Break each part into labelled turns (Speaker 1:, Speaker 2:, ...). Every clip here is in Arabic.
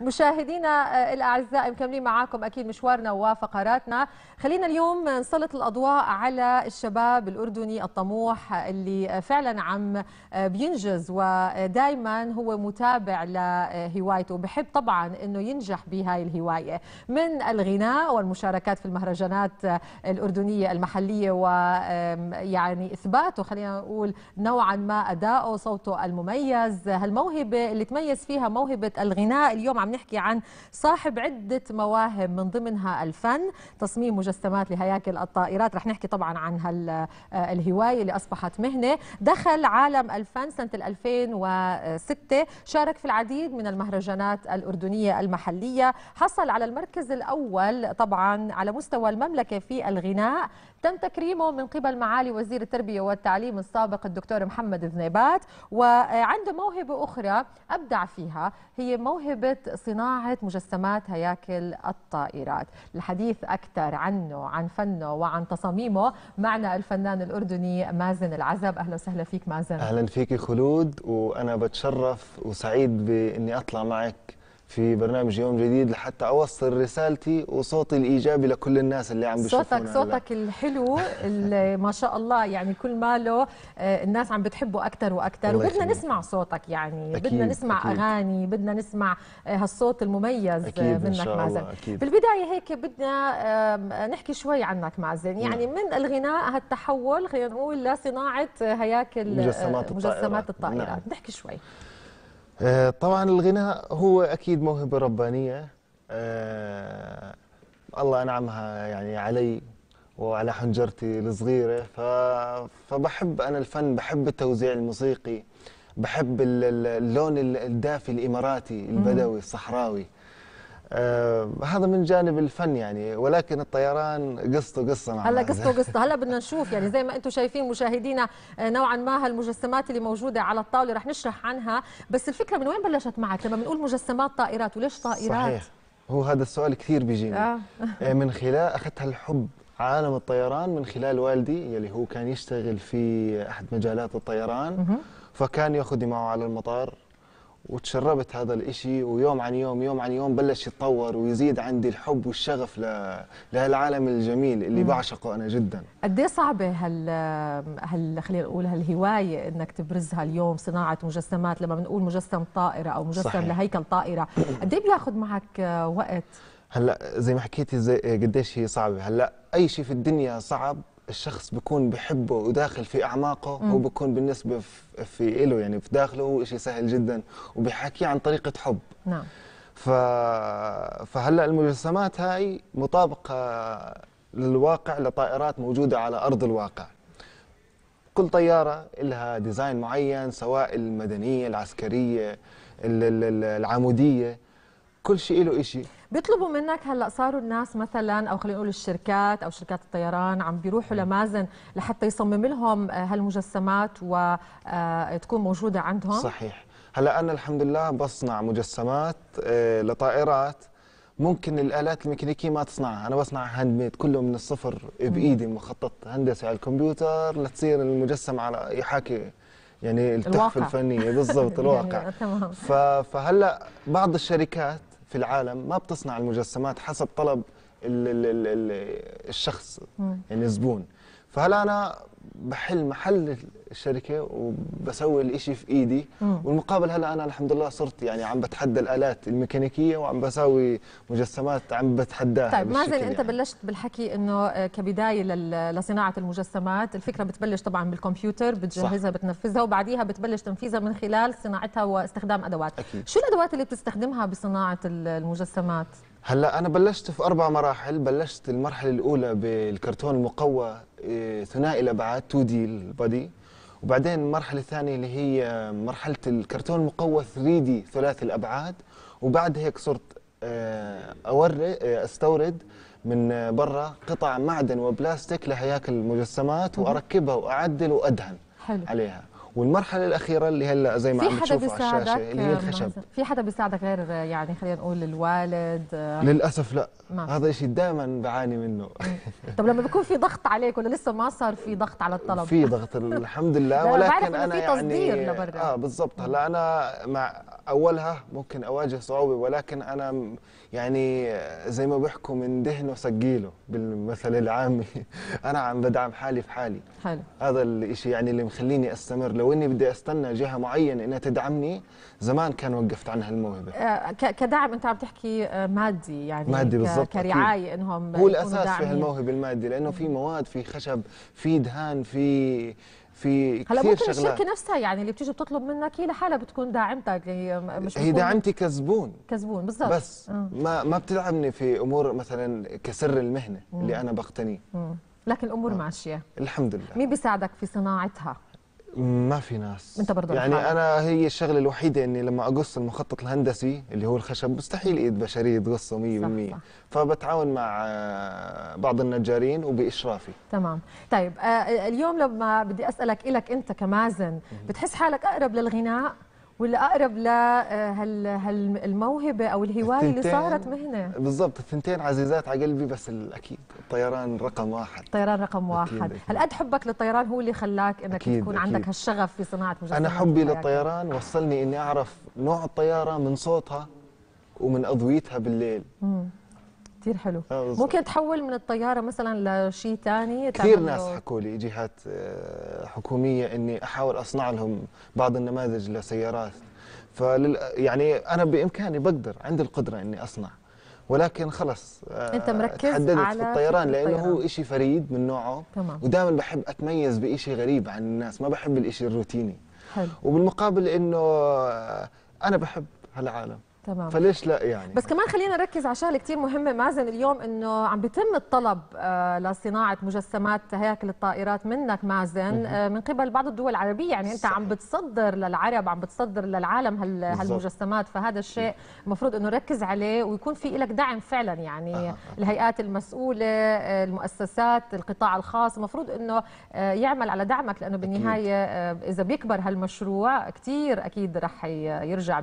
Speaker 1: مشاهدينا آه، الاعزاء مكملين معاكم اكيد مشوارنا وفقراتنا خلينا اليوم نسلط الاضواء على الشباب الاردني الطموح اللي فعلا عم آه، بينجز ودائما هو متابع لهوايته وبحب طبعا انه ينجح بهاي الهوايه من الغناء والمشاركات في المهرجانات آه، الاردنيه المحليه ويعني اثباته خلينا نقول نوعا ما اداؤه صوته المميز هالموهبه اللي تميز فيها موهبه الغناء اليوم عم عم نحكي عن صاحب عدة مواهب من ضمنها الفن تصميم مجسمات لهياكل الطائرات رح نحكي طبعا عن هالهواية آه، اللي أصبحت مهنة دخل عالم الفن سنة 2006 شارك في العديد من المهرجانات الأردنية المحلية حصل على المركز الأول طبعا على مستوى المملكة في الغناء تم تكريمه من قبل معالي وزير التربية والتعليم السابق الدكتور محمد ذنيبات وعنده موهبة أخرى أبدع فيها هي موهبة صناعة مجسمات هياكل الطائرات الحديث أكثر عنه عن فنه وعن تصاميمه معنا الفنان الأردني مازن العزب أهلا وسهلا فيك مازن أهلا
Speaker 2: فيك خلود وأنا بتشرف وسعيد بإني أطلع معك في برنامج يوم جديد لحتى اوصل رسالتي وصوتي الايجابي لكل الناس اللي عم بيشوفونا صوتك صوتك
Speaker 1: الحلو اللي ما شاء الله يعني كل ماله آه، الناس عم بتحبه اكثر واكثر وبدنا نسمع صوتك يعني أكيد بدنا نسمع أكيد اغاني بدنا نسمع آه، هالصوت المميز أكيد منك مازن بالبدايه هيك بدنا نحكي شوي عنك مازن يعني نعم. من الغناء هالتحول خلينا نقول لصناعه هياكل آه، مجسمات الطائرات, مجسمات الطائرات. نعم. نحكي شوي
Speaker 2: آه، طبعا الغناء هو أكيد موهبة ربانية آه، الله أنعمها يعني علي وعلى حنجرتي الصغيرة فبحب أنا الفن بحب التوزيع الموسيقي بحب اللون الدافي الإماراتي البدوي الصحراوي آه هذا من جانب الفن يعني ولكن الطيران قصته قصه معنا هلا قصته
Speaker 1: قصه هلا بدنا نشوف يعني زي ما انتم شايفين مشاهدينا آه، نوعا ما هالمجسمات اللي موجوده على الطاوله رح نشرح عنها بس الفكره من وين بلشت معك لما بنقول مجسمات طائرات وليش طائرات صحيح
Speaker 2: هو هذا السؤال كثير بيجيني آه. آه، من خلال اخذت هالحب عالم الطيران من خلال والدي يلي هو كان يشتغل في احد مجالات الطيران فكان ياخذني معه على المطار وتشربت هذا الإشي ويوم عن يوم يوم عن يوم بلش يتطور ويزيد عندي الحب والشغف لهالعالم الجميل اللي بعشقه أنا جدا
Speaker 1: قد إيه صعبة هال, هال... خلينا نقول هالهواية إنك تبرزها اليوم صناعة مجسمات لما بنقول مجسم طائرة أو مجسم صحيح. لهيكل طائرة قد ايه بياخذ معك وقت
Speaker 2: هلا زي ما حكيتي زي قديش هي صعبه هلا اي شيء في الدنيا صعب الشخص بيكون بحبه وداخل في اعماقه مم. هو بيكون بالنسبه في, في له يعني في داخله هو شيء سهل جدا وبيحكيه عن طريقه حب نعم ف... فهلا المجسمات هاي مطابقه للواقع لطائرات موجوده على ارض الواقع كل طياره لها ديزاين معين سواء المدنيه العسكريه العموديه كل شيء له شيء
Speaker 1: بيطلبوا منك هلا صاروا الناس مثلا او خلينا نقول الشركات او شركات الطيران عم بيروحوا لمازن لحتى يصمم لهم آه، هالمجسمات وتكون آه، موجوده عندهم صحيح
Speaker 2: هلا انا الحمد لله بصنع مجسمات آه، لطائرات ممكن الالات الميكانيكيه ما تصنعها انا بصنع هاند ميد كله من الصفر بايدي مخطط هندسي على الكمبيوتر لتصير المجسم على يحاكي يعني التحفه الفنيه بالضبط الواقع يعني، فهلا بعض الشركات في العالم ما بتصنع المجسمات حسب طلب الـ الـ الـ الشخص يعني الزبون فهل انا بحل محل الشركه وبسوي الإشي في ايدي والمقابل هلا انا الحمد لله صرت يعني عم بتحدى الالات الميكانيكيه وعم بساوي مجسمات عم بتحداها طيب مازن يعني. انت
Speaker 1: بلشت بالحكي انه آه، كبدايه لصناعه المجسمات الفكره بتبلش طبعا بالكمبيوتر بتجهزها صح. بتنفذها وبعديها بتبلش تنفيذها من خلال صناعتها واستخدام ادوات أكيد. شو الادوات اللي بتستخدمها بصناعه المجسمات
Speaker 2: هلا انا بلشت في اربع مراحل بلشت المرحله الاولى بالكرتون المقوى إيه، ثنائي الابعاد 2 دي البادي وبعدين المرحله الثانيه اللي هي مرحله الكرتون المقوى 3 دي ثلاثي الابعاد وبعد هيك صرت إيه، اوري إيه، استورد من برا قطع معدن وبلاستيك لهياكل المجسمات واركبها واعدل وادهن حلو. عليها والمرحله الاخيره اللي هلا زي ما عم تشوفوا على الشاشه اللي هي الخشب
Speaker 1: في حدا بيساعدك غير يعني خلينا نقول الوالد للاسف
Speaker 2: لا هذا شيء دائما بعاني منه
Speaker 1: طب لما بيكون في ضغط عليك ولا لسه ما صار في ضغط على الطلب في
Speaker 2: ضغط الحمد لله ولكن انا في تصدير يعني لبرا اه بالضبط هلا انا مع اولها ممكن اواجه صعوبه ولكن انا يعني زي ما بيحكوا من دهنه سجيله بالمثل العامي انا عم بدعم حالي في حالي حلو هذا الشيء يعني اللي مخليني استمر لو اني بدي استنى جهه معينه انها تدعمني زمان كان وقفت عن هالموهبه
Speaker 1: آه، كدعم انت عم تحكي آه، مادي يعني مادي بالضبط كرعايه انهم هو الاساس في هالموهبه
Speaker 2: المادي لانه في مواد في خشب في دهان في في كثير هلا ممكن الشركه
Speaker 1: نفسها يعني اللي بتيجي بتطلب منك هي لحالها بتكون داعمتك هي مش هي داعمتي
Speaker 2: كزبون
Speaker 1: كزبون بالضبط بس آه.
Speaker 2: ما ما بتدعمني في امور مثلا كسر المهنه اللي انا بقتنيه
Speaker 1: لكن الامور آه. ماشيه
Speaker 2: الحمد لله مين
Speaker 1: بيساعدك في صناعتها
Speaker 2: ما في ناس
Speaker 1: انت برضه يعني الحالة.
Speaker 2: انا هي الشغله الوحيده اني لما اقص المخطط الهندسي اللي هو الخشب مستحيل ايد بشريه تقصه 100% فبتعاون مع آه، بعض النجارين وباشرافي
Speaker 1: تمام طيب آه، اليوم لما بدي اسالك الك انت كمازن بتحس حالك اقرب للغناء واللي اقرب لهالموهبه آه، او الهوايه اللي صارت مهنه
Speaker 2: بالضبط الثنتين عزيزات على قلبي بس الاكيد الطيران رقم واحد
Speaker 1: الطيران رقم واحد هل قد حبك للطيران هو اللي خلاك انك أكيد تكون أكيد. عندك هالشغف في صناعه مجسمات انا حبي للطيران
Speaker 2: وصلني اني اعرف نوع الطياره من صوتها ومن اضويتها بالليل مم. كثير حلو آه، ممكن
Speaker 1: تحول من الطياره مثلا لشيء ثاني كثير ناس حكوا
Speaker 2: لي جهات آه، حكوميه اني احاول اصنع لهم بعض النماذج لسيارات فلل يعني انا بامكاني بقدر عندي القدره اني اصنع ولكن خلص آه، انت
Speaker 1: مركز تحددت على في
Speaker 2: الطيران لانه الطيران. هو شيء فريد من نوعه تمام. ودائما بحب اتميز بشيء غريب عن الناس ما بحب الشيء الروتيني حلو. وبالمقابل انه انا بحب هالعالم
Speaker 1: تمام فليش لا يعني بس كمان خلينا نركز على شغله كثير مهمه مازن اليوم انه عم بيتم الطلب آه، لصناعه مجسمات هياكل الطائرات منك مازن آه، من قبل بعض الدول العربيه يعني انت صحيح. عم بتصدر للعرب عم بتصدر للعالم هال هالمجسمات فهذا الشيء المفروض انه نركز عليه ويكون في لك دعم فعلا يعني آه. الهيئات المسؤوله آه، المؤسسات القطاع الخاص المفروض انه يعمل على دعمك لانه بالنهايه اذا بيكبر هالمشروع كثير اكيد رح يرجع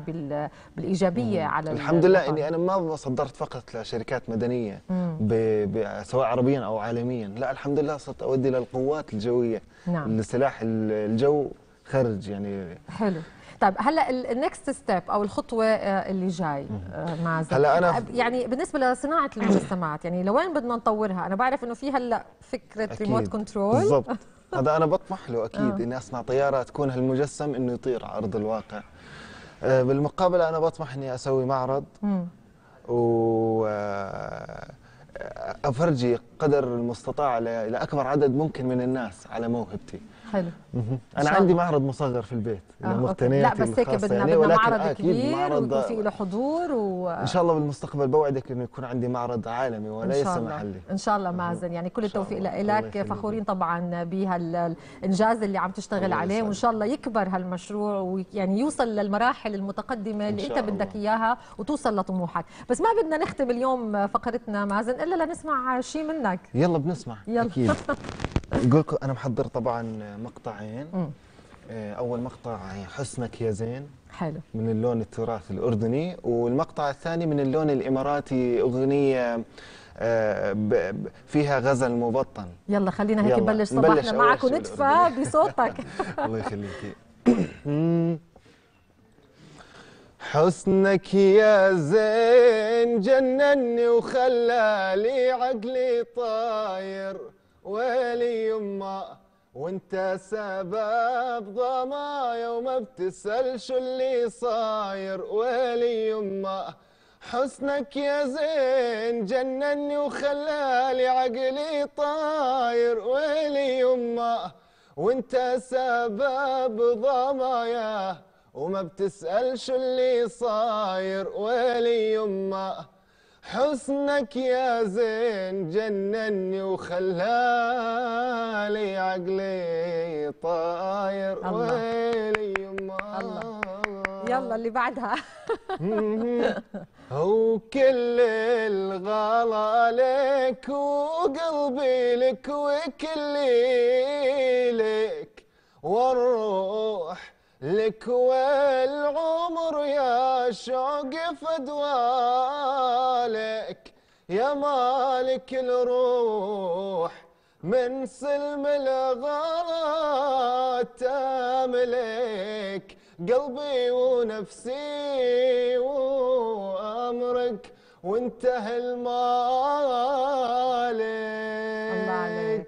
Speaker 1: بالايجابيه ايجابيه على الحمد لله اني انا
Speaker 2: ما صدرت فقط لشركات مدنيه ب... ب... سواء عربيا او عالميا لا الحمد لله صرت اودي للقوات الجويه نعم لسلاح الجو خارج يعني
Speaker 1: حلو طيب هلا النكست ستيب او الخطوه آه، اللي جاي آه، مع هلا انا يعني بالنسبه لصناعه المجسمات يعني لوين بدنا نطورها انا بعرف انه في هلا فكره ريموت كنترول بالضبط
Speaker 2: هذا انا بطمح له اكيد آه. اني اصنع طياره تكون هالمجسم انه يطير على ارض الواقع آه، بالمقابل انا بطمح اني اسوي معرض و آه، افرجي قدر المستطاع لاكبر عدد ممكن من الناس على موهبتي حلو انا عندي معرض مصغر في البيت آه لا بس هيك بدنا يعني بدنا معرض كبير ويكون في
Speaker 1: له آه. حضور و... ان شاء
Speaker 2: الله بالمستقبل بوعدك انه يكون عندي معرض عالمي وليس محلي
Speaker 1: ان شاء الله مازن يعني كل التوفيق لك فخورين طبعا بهالانجاز اللي عم تشتغل عليه وان شاء الله يكبر هالمشروع ويعني يوصل للمراحل المتقدمه اللي انت بدك اياها وتوصل لطموحك بس ما بدنا نختم اليوم فقرتنا مازن الا لنسمع شيء منك
Speaker 2: يلا بنسمع يلا أكيد. نقول لكم انا محضر طبعا مقطعين مم. آه، اول مقطع حسنك يا زين حلو من اللون التراث الاردني والمقطع الثاني من اللون الاماراتي اغنيه آه، فيها غزل مبطن
Speaker 1: يلا خلينا هيك نبلش صباحنا معك وندفى بصوتك
Speaker 3: الله يخليكي حسنك يا زين جنني وخلالي عقلي طاير ويلي يما وانت سبب ضمايا وما بتسأل شو اللي صاير ويلي يما حسنك يا زين جنني وخلالي عقلي طاير ويلي يما وانت سبب ضمايا وما بتسأل شو اللي صاير ويلي يما حسنك يا زين جنني وخلالي عقلي طاير الله. ويلي يما الله
Speaker 1: يلا اللي بعدها
Speaker 3: هو كل الغلا لك وقلبي لك وكلي لك والروح لك والعمر يا شوق فدواك يا مالك الروح من سلم الغرات تملك قلبي ونفسي
Speaker 1: وامرك وانتهى المالك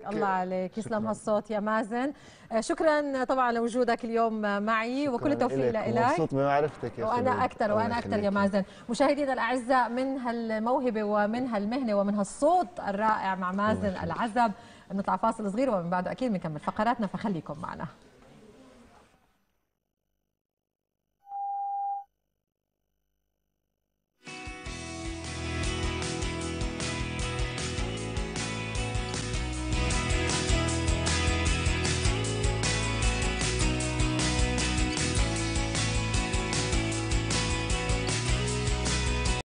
Speaker 1: الله عليك يسلم هالصوت يا مازن آه، شكرا طبعا لوجودك اليوم معي وكل التوفيق لك مبسوط
Speaker 2: بمعرفتك يا وانا اكثر وانا اكثر يا
Speaker 1: مازن مشاهدينا الاعزاء من هالموهبه ومن هالمهنه ومن هالصوت الرائع مع مازن العزب نطلع فاصل صغير ومن بعده اكيد بنكمل فقراتنا فخليكم معنا